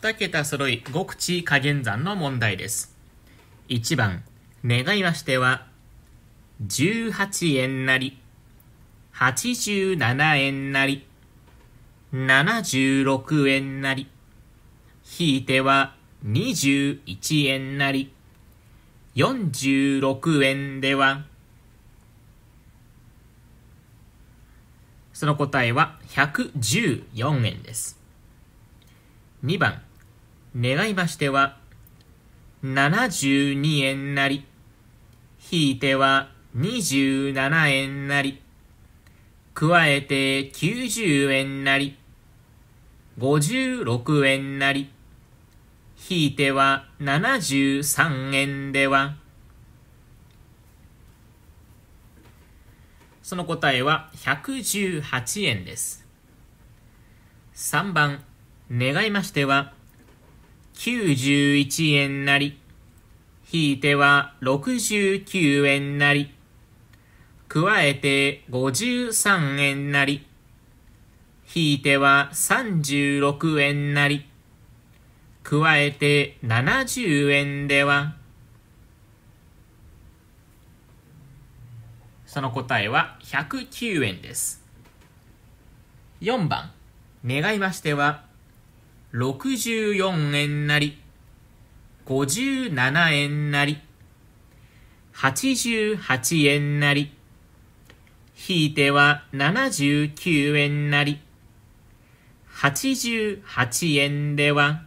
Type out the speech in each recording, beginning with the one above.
2桁揃い極地加減算の問題です。1番、願いましては、18円なり、87円なり、76円なり、引いては21円なり、46円では、その答えは114円です。2番、願いましては、72円なり、引いては27円なり、加えて90円なり、56円なり、引いては73円では、その答えは118円です。3番、願いましては、91円なり、引いては69円なり、加えて53円なり、引いては36円なり、加えて70円では、その答えは109円です。4番、願いましては、64円なり、57円なり、88円なり、ひいては79円なり、88円では、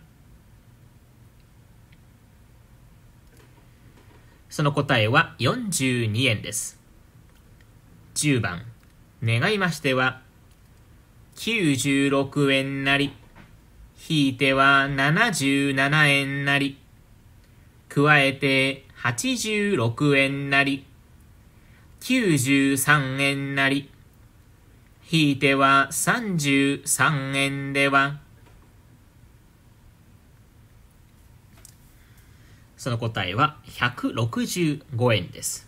その答えは42円です。10番、願いましては、96円なり、引いては77円なり、加えて86円なり、93円なり、引いては33円では、その答えは165円です。